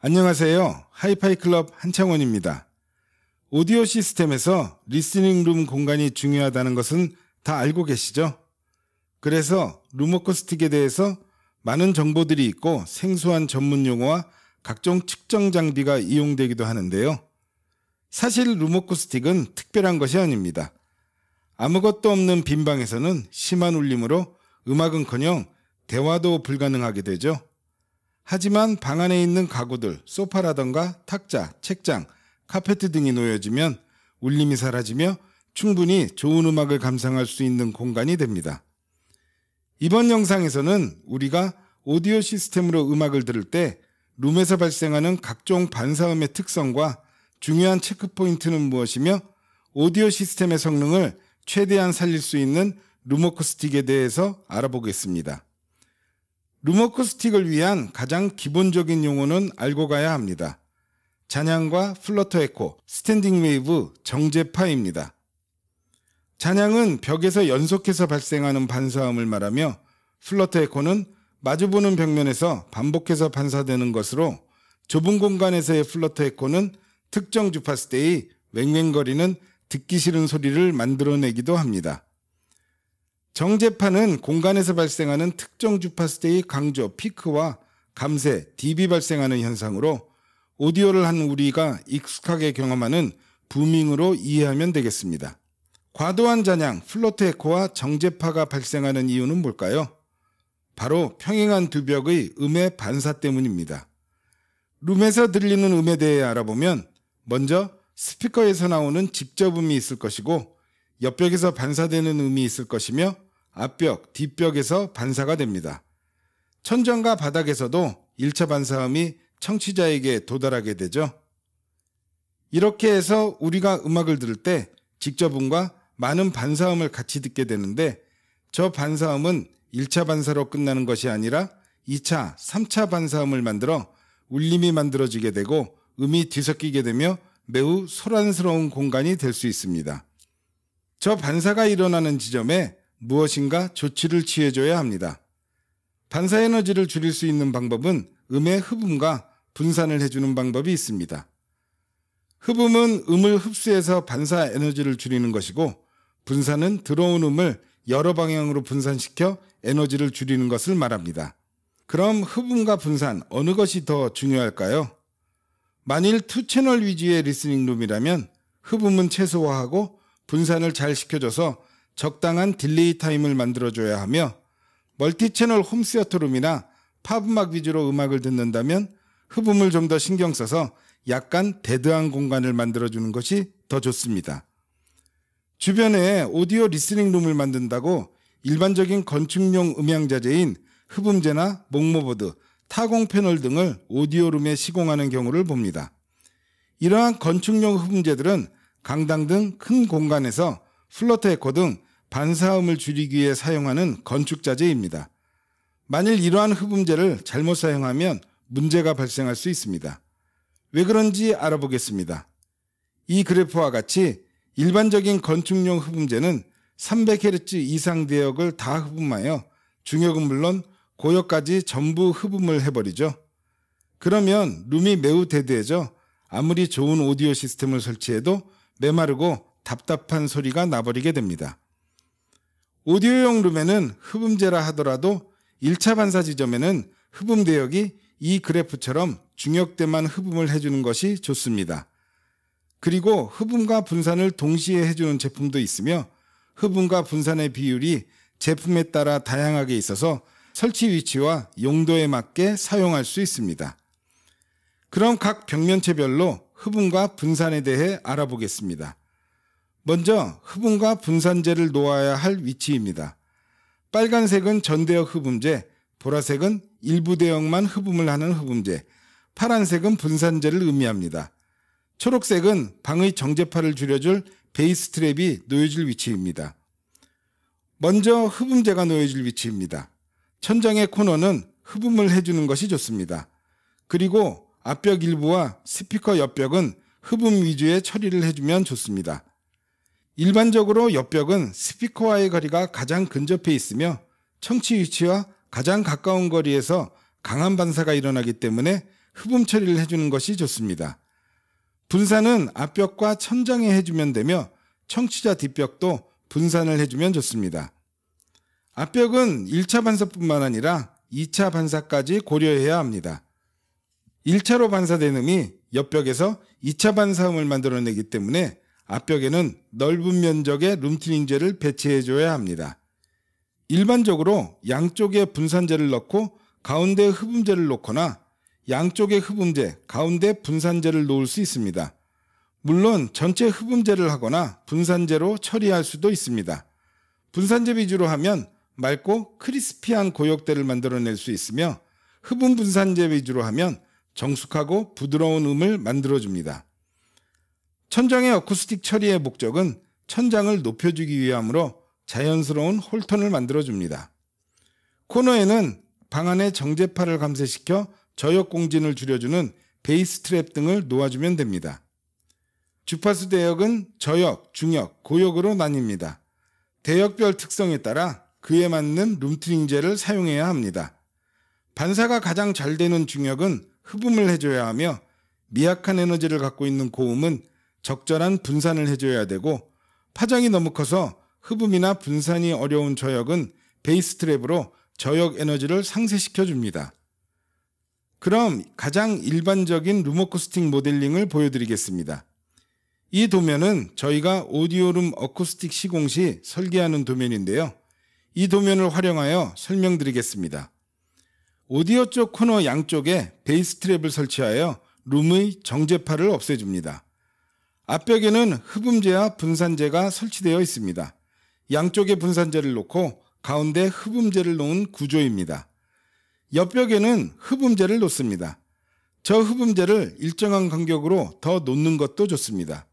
안녕하세요. 하이파이 클럽 한창원입니다. 오디오 시스템에서 리스닝 룸 공간이 중요하다는 것은 다 알고 계시죠? 그래서 루머코스틱에 대해서 많은 정보들이 있고 생소한 전문 용어와 각종 측정 장비가 이용되기도 하는데요. 사실 루머코스틱은 특별한 것이 아닙니다. 아무것도 없는 빈 방에서는 심한 울림으로 음악은커녕 대화도 불가능하게 되죠. 하지만 방 안에 있는 가구들, 소파라던가 탁자, 책장, 카페트 등이 놓여지면 울림이 사라지며 충분히 좋은 음악을 감상할 수 있는 공간이 됩니다. 이번 영상에서는 우리가 오디오 시스템으로 음악을 들을 때 룸에서 발생하는 각종 반사음의 특성과 중요한 체크포인트는 무엇이며 오디오 시스템의 성능을 최대한 살릴 수 있는 루머쿠스틱에 대해서 알아보겠습니다. 루머쿠스틱을 위한 가장 기본적인 용어는 알고 가야 합니다. 잔향과 플러터 에코, 스탠딩 웨이브, 정제파입니다. 잔향은 벽에서 연속해서 발생하는 반사음을 말하며 플러터 에코는 마주보는 벽면에서 반복해서 반사되는 것으로 좁은 공간에서의 플러터 에코는 특정 주파수 대의 웽웽거리는 듣기 싫은 소리를 만들어내기도 합니다. 정제파는 공간에서 발생하는 특정 주파수대의 강조, 피크와 감세, DB 발생하는 현상으로 오디오를 한 우리가 익숙하게 경험하는 부밍으로 이해하면 되겠습니다. 과도한 잔향 플로트 에코와 정제파가 발생하는 이유는 뭘까요? 바로 평행한 두 벽의 음의 반사 때문입니다. 룸에서 들리는 음에 대해 알아보면 먼저 스피커에서 나오는 직접음이 있을 것이고 옆벽에서 반사되는 음이 있을 것이며 앞벽, 뒷벽에서 반사가 됩니다. 천장과 바닥에서도 1차 반사음이 청취자에게 도달하게 되죠. 이렇게 해서 우리가 음악을 들을 때 직접음과 많은 반사음을 같이 듣게 되는데 저 반사음은 1차 반사로 끝나는 것이 아니라 2차, 3차 반사음을 만들어 울림이 만들어지게 되고 음이 뒤섞이게 되며 매우 소란스러운 공간이 될 수 있습니다. 저 반사가 일어나는 지점에 무엇인가 조치를 취해줘야 합니다. 반사 에너지를 줄일 수 있는 방법은 음의 흡음과 분산을 해주는 방법이 있습니다. 흡음은 음을 흡수해서 반사 에너지를 줄이는 것이고 분산은 들어온 음을 여러 방향으로 분산시켜 에너지를 줄이는 것을 말합니다. 그럼 흡음과 분산 어느 것이 더 중요할까요? 만일 투채널 위주의 리스닝 룸이라면 흡음은 최소화하고 분산을 잘 시켜줘서 적당한 딜레이 타임을 만들어줘야 하며 멀티채널 홈시어터룸이나 팝음악 위주로 음악을 듣는다면 흡음을 좀 더 신경 써서 약간 데드한 공간을 만들어주는 것이 더 좋습니다. 주변에 오디오 리스닝 룸을 만든다고 일반적인 건축용 음향자재인 흡음재나 목모보드, 타공 패널 등을 오디오 룸에 시공하는 경우를 봅니다. 이러한 건축용 흡음재들은 강당 등 큰 공간에서 플러트 에코 등 반사음을 줄이기 위해 사용하는 건축자재입니다. 만일 이러한 흡음재를 잘못 사용하면 문제가 발생할 수 있습니다. 왜 그런지 알아보겠습니다. 이 그래프와 같이 일반적인 건축용 흡음재는 300Hz 이상 대역을 다 흡음하여 중역은 물론 고역까지 전부 흡음을 해버리죠. 그러면 룸이 매우 대대해져 아무리 좋은 오디오 시스템을 설치해도 메마르고 답답한 소리가 나버리게 됩니다. 오디오용 룸에는 흡음제라 하더라도 1차 반사 지점에는 흡음 대역이 이 그래프처럼 중역대만 흡음을 해주는 것이 좋습니다. 그리고 흡음과 분산을 동시에 해주는 제품도 있으며 흡음과 분산의 비율이 제품에 따라 다양하게 있어서 설치 위치와 용도에 맞게 사용할 수 있습니다. 그럼 각 벽면체별로 흡음과 분산에 대해 알아보겠습니다. 먼저 흡음과 분산제를 놓아야 할 위치입니다. 빨간색은 전대역 흡음제, 보라색은 일부 대역만 흡음을 하는 흡음제, 파란색은 분산제를 의미합니다. 초록색은 방의 정제파를 줄여줄 베이스 트랩이 놓여질 위치입니다. 먼저 흡음제가 놓여질 위치입니다. 천장의 코너는 흡음을 해주는 것이 좋습니다. 그리고 앞벽 일부와 스피커 옆벽은 흡음 위주의 처리를 해주면 좋습니다. 일반적으로 옆벽은 스피커와의 거리가 가장 근접해 있으며 청취 위치와 가장 가까운 거리에서 강한 반사가 일어나기 때문에 흡음 처리를 해주는 것이 좋습니다. 분산은 앞벽과 천장에 해주면 되며 청취자 뒷벽도 분산을 해주면 좋습니다. 앞벽은 1차 반사뿐만 아니라 2차 반사까지 고려해야 합니다. 1차로 반사된 음이 옆벽에서 2차 반사음을 만들어내기 때문에 앞벽에는 넓은 면적의 룸트닝제를 배치해줘야 합니다. 일반적으로 양쪽에 분산제를 넣고 가운데 흡음제를 놓거나 양쪽에 흡음제, 가운데 분산제를 놓을 수 있습니다. 물론 전체 흡음제를 하거나 분산제로 처리할 수도 있습니다. 분산제 위주로 하면 맑고 크리스피한 고역대를 만들어낼 수 있으며 흡음 분산제 위주로 하면 정숙하고 부드러운 음을 만들어줍니다. 천장의 어쿠스틱 처리의 목적은 천장을 높여주기 위함으로 자연스러운 홀턴을 만들어줍니다. 코너에는 방 안의 정제파를 감쇄시켜 저역 공진을 줄여주는 베이스 트랩 등을 놓아주면 됩니다. 주파수 대역은 저역, 중역, 고역으로 나뉩니다. 대역별 특성에 따라 그에 맞는 룸트링제를 사용해야 합니다. 반사가 가장 잘 되는 중역은 흡음을 해줘야 하며 미약한 에너지를 갖고 있는 고음은 적절한 분산을 해줘야 되고 파장이 너무 커서 흡음이나 분산이 어려운 저역은 베이스 트랩으로 저역 에너지를 상쇄시켜 줍니다. 그럼 가장 일반적인 루머쿠스틱 모델링을 보여드리겠습니다. 이 도면은 저희가 오디오룸 어쿠스틱 시공 시 설계하는 도면인데요. 이 도면을 활용하여 설명드리겠습니다. 오디오 쪽 코너 양쪽에 베이스 트랩을 설치하여 룸의 정제파를 없애줍니다. 앞벽에는 흡음제와분산제가 설치되어 있습니다. 양쪽에 분산제를 놓고 가운데 흡음제를 놓은 구조입니다. 옆벽에는 흡음제를 놓습니다. 저흡음제를 일정한 간격으로 더 놓는 것도 좋습니다.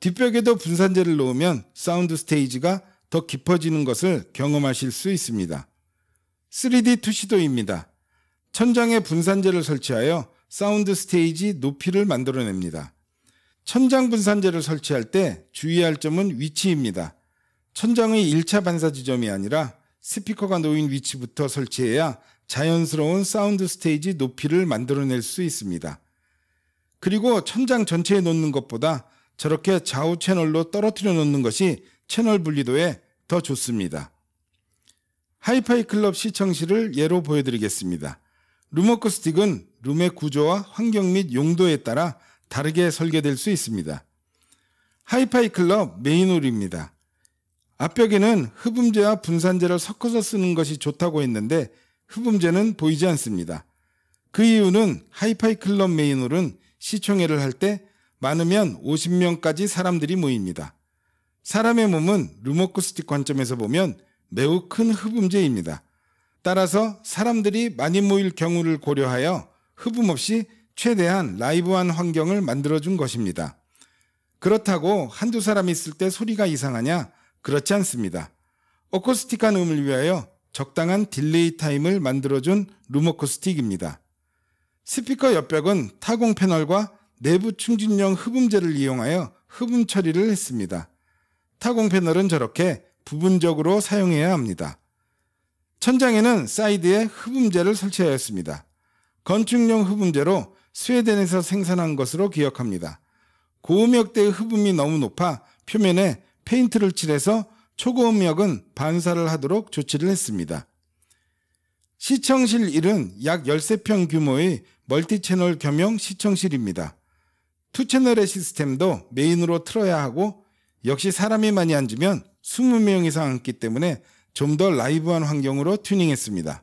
뒷벽에도 분산제를 놓으면 사운드 스테이지가 더 깊어지는 것을 경험하실 수 있습니다. 3D 투시도입니다. 천장에 분산제를 설치하여 사운드 스테이지 높이를 만들어냅니다. 천장 분산재를 설치할 때 주의할 점은 위치입니다. 천장의 1차 반사 지점이 아니라 스피커가 놓인 위치부터 설치해야 자연스러운 사운드 스테이지 높이를 만들어낼 수 있습니다. 그리고 천장 전체에 놓는 것보다 저렇게 좌우 채널로 떨어뜨려 놓는 것이 채널 분리도에 더 좋습니다. 하이파이 클럽 시청실을 예로 보여드리겠습니다. 루머크 스틱은 룸의 구조와 환경 및 용도에 따라 다르게 설계될 수 있습니다. 하이파이 클럽 메인홀입니다. 앞벽에는 흡음재와 분산재를 섞어서 쓰는 것이 좋다고 했는데 흡음재는 보이지 않습니다. 그 이유는 하이파이 클럽 메인홀은 시청회를 할 때 많으면 50명까지 사람들이 모입니다. 사람의 몸은 루머쿠스틱 관점에서 보면 매우 큰 흡음재입니다. 따라서 사람들이 많이 모일 경우를 고려하여 흡음 없이 최대한 라이브한 환경을 만들어준 것입니다. 그렇다고 한두 사람 이 있을 때 소리가 이상하냐? 그렇지 않습니다. 어쿠스틱한 음을 위하여 적당한 딜레이 타임을 만들어준 루머쿠스틱입니다. 스피커 옆벽은 타공 패널과 내부 충진용 흡음재를 이용하여 흡음 처리를 했습니다. 타공 패널은 저렇게 부분적으로 사용해야 합니다. 천장에는 사이드에 흡음재를 설치하였습니다. 건축용 흡음재로 스웨덴에서 생산한 것으로 기억합니다. 고음역대의 흡음이 너무 높아 표면에 페인트를 칠해서 초고음역은 반사를 하도록 조치를 했습니다. 시청실 1은 약 13평 규모의 멀티채널 겸용 시청실입니다. 투채널의 시스템도 메인으로 틀어야 하고 역시 사람이 많이 앉으면 20명 이상 앉기 때문에 좀 더 라이브한 환경으로 튜닝했습니다.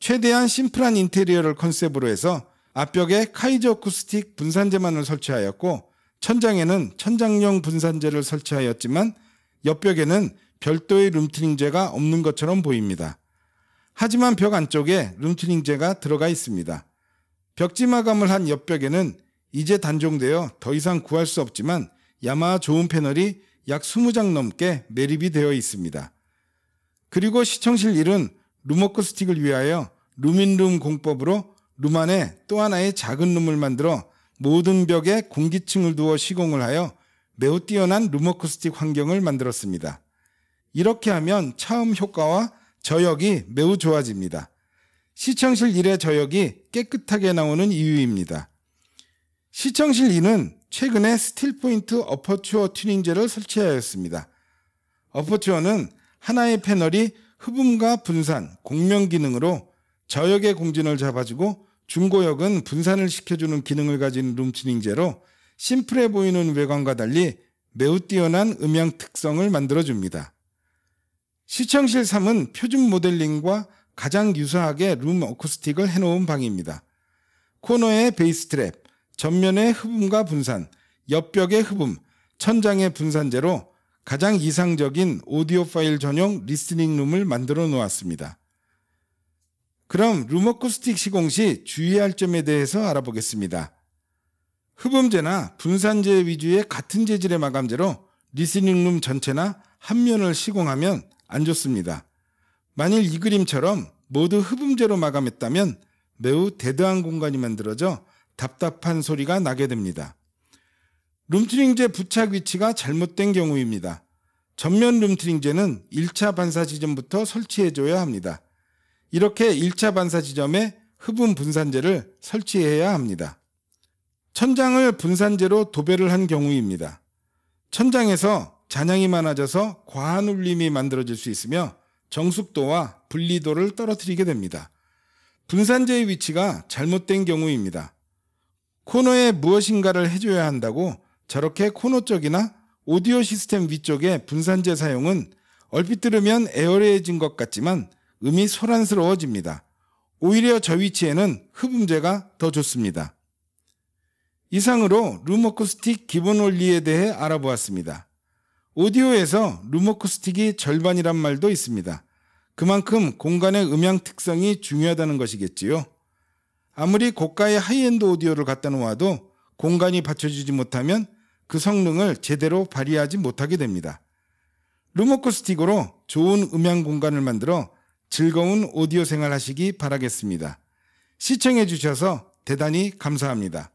최대한 심플한 인테리어를 컨셉으로 해서 앞벽에 카이저 쿠스틱 분산재만을 설치하였고 천장에는 천장용 분산재를 설치하였지만 옆벽에는 별도의 룸튜닝재가 없는 것처럼 보입니다. 하지만 벽 안쪽에 룸튜닝재가 들어가 있습니다. 벽지 마감을 한 옆벽에는 이제 단종되어 더 이상 구할 수 없지만 야마하 좋은 패널이 약 20장 넘게 매립이 되어 있습니다. 그리고 시청실 1은 루머크 스틱을 위하여 루민룸 공법으로 룸 안에 또 하나의 작은 룸을 만들어 모든 벽에 공기층을 두어 시공을 하여 매우 뛰어난 루머쿠스틱 환경을 만들었습니다. 이렇게 하면 차음 효과와 저역이 매우 좋아집니다. 시청실 1의 저역이 깨끗하게 나오는 이유입니다. 시청실 2는 최근에 스틸포인트 어퍼추어 튜닝제를 설치하였습니다. 어퍼추어는 하나의 패널이 흡음과 분산, 공명 기능으로 저역의 공진을 잡아주고 중고역은 분산을 시켜주는 기능을 가진 룸튜닝제로 심플해 보이는 외관과 달리 매우 뛰어난 음향 특성을 만들어줍니다. 시청실 3은 표준 모델링과 가장 유사하게 룸 어쿠스틱을 해놓은 방입니다. 코너에 베이스 트랩, 전면에 흡음과 분산, 옆벽에 흡음, 천장에 분산제로 가장 이상적인 오디오 파일 전용 리스닝 룸을 만들어 놓았습니다. 그럼 루머코스틱 시공 시 주의할 점에 대해서 알아보겠습니다. 흡음재나 분산재 위주의 같은 재질의 마감재로 리스닝룸 전체나 한 면을 시공하면 안 좋습니다. 만일 이 그림처럼 모두 흡음재로 마감했다면 매우 대등한 공간이 만들어져 답답한 소리가 나게 됩니다. 룸트링제 부착 위치가 잘못된 경우입니다. 전면 룸트링제는 1차 반사 지점부터 설치해줘야 합니다. 이렇게 1차 반사 지점에 흡은분산재를 설치해야 합니다. 천장을 분산재로 도배를 한 경우입니다. 천장에서 잔향이 많아져서 과한 울림이 만들어질 수 있으며 정숙도와 분리도를 떨어뜨리게 됩니다. 분산재의 위치가 잘못된 경우입니다. 코너에 무엇인가를 해줘야 한다고 저렇게 코너 쪽이나 오디오 시스템 위쪽에 분산재 사용은 얼핏 들으면 에어레해진것 같지만 음이 소란스러워집니다. 오히려 저 위치에는 흡음재가 더 좋습니다. 이상으로 루머쿠스틱 기본 원리에 대해 알아보았습니다. 오디오에서 루머쿠스틱이 절반이란 말도 있습니다. 그만큼 공간의 음향 특성이 중요하다는 것이겠지요. 아무리 고가의 하이엔드 오디오를 갖다 놓아도 공간이 받쳐주지 못하면 그 성능을 제대로 발휘하지 못하게 됩니다. 루머쿠스틱으로 좋은 음향 공간을 만들어 즐거운 오디오 생활 하시기 바라겠습니다. 시청해 주셔서 대단히 감사합니다.